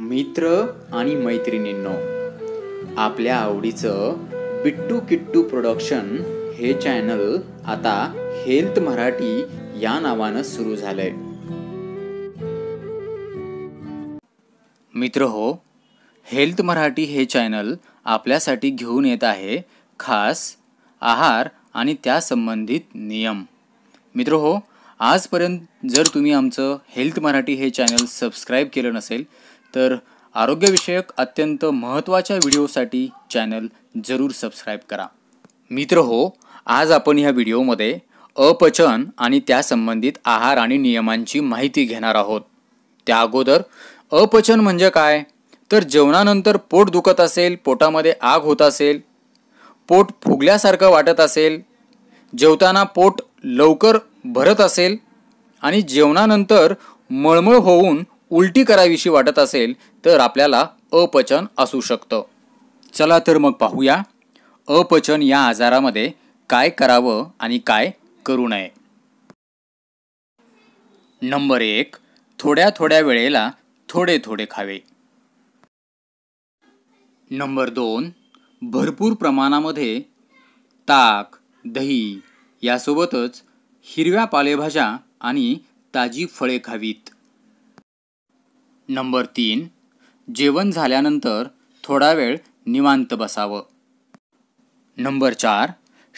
मित्र आणि मैत्रिणींनो आपल्या आवडीचं बिट्टू किट्टू प्रोडक्शन हे चॅनल आता हेल्थ मराठी या नावानं सुरू झालंय मित्र हो हेल्थ मराठी हे चॅनल आपल्यासाठी घेऊन येत आहे खास आहार आणि त्या संबंधित नियम मित्र हो आजपर्यंत जर तुम्ही आमचं हेल्थ मराठी हे चॅनल सबस्क्राईब केलं नसेल तर आरोग्यविषयक अत्यंत महत्त्वाच्या व्हिडिओसाठी चॅनल जरूर सबस्क्राईब करा मित्र हो आज आपण ह्या व्हिडिओमध्ये अपचन आणि त्यासंबंधित आहार आणि नियमांची माहिती घेणार आहोत त्या अगोदर अपचन म्हणजे काय तर जेवणानंतर पोट दुखत असेल पोटामध्ये आग होत असेल पोट फुगल्यासारखं वाटत असेल जेवताना पोट लवकर भरत असेल आणि जेवणानंतर मळमळ होऊन उलटी करावीशी वाटत असेल तर आपल्याला अपचन असू शकतं चला तर मग पाहूया अपचन या आजारामध्ये काय करावं आणि काय करू नये नंबर एक थोड्या थोड्या वेळेला थोडे थोडे खावे नंबर दोन भरपूर प्रमाणामध्ये ताक दही यासोबतच हिरव्या पालेभाज्या आणि ताजी फळे खावीत नंबर तीन जेवण झाल्यानंतर थोडा वेळ निवांत बसावं नंबर चार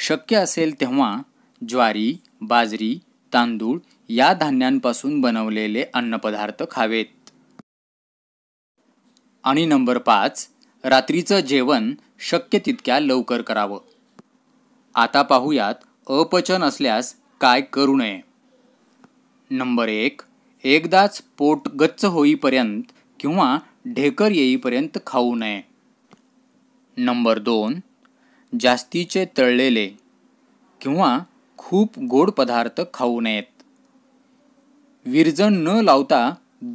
शक्य असेल तेव्हा ज्वारी बाजरी तांदूळ या धान्यांपासून बनवलेले अन्नपदार्थ खावेत आणि नंबर पाच रात्रीचं जेवण शक्य तितक्या लवकर करावं आता पाहूयात अपचन असल्यास काय करू नये नंबर एक एकदाच पोट गच्च होईपर्यंत किंवा ढेकर येईपर्यंत खाऊ नये नंबर दोन जास्तीचे तळलेले किंवा खूप गोड पदार्थ खाऊ नयेत विरजण न लावता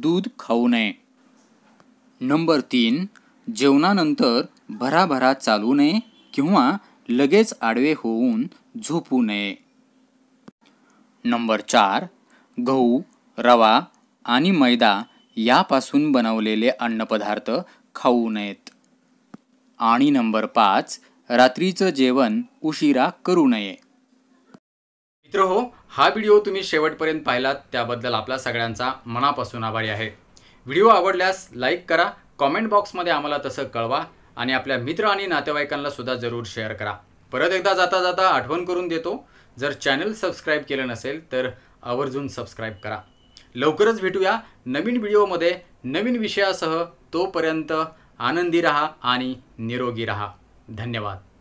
दूध खाऊ नये नंबर तीन जेवणानंतर भराभरा चालू नये किंवा लगेच आडवे होऊन झोपू नये नंबर चार गहू रवा आणि मैदा यापासून बनवलेले अन्नपदार्थ खाऊ नयेत आणि नंबर पाच रात्रीचं जेवण उशिरा करू नये मित्र हो हा व्हिडिओ तुम्ही शेवटपर्यंत पाहिलात त्याबद्दल आपला सगळ्यांचा मनापासून आभारी आहे व्हिडिओ आवडल्यास लाईक करा कॉमेंट बॉक्समध्ये आम्हाला तसं कळवा आणि आपल्या मित्र आणि नातेवाईकांना सुद्धा जरूर शेअर करा परत एकदा जाता जाता आठवण करून देतो जर चॅनल सबस्क्राईब केलं नसेल तर आवर्जून सबस्क्राईब करा लवकरच भेटूया नवीन व्हिडिओमध्ये नवीन विषयासह तोपर्यंत आनंदी रहा आणि निरोगी रहा धन्यवाद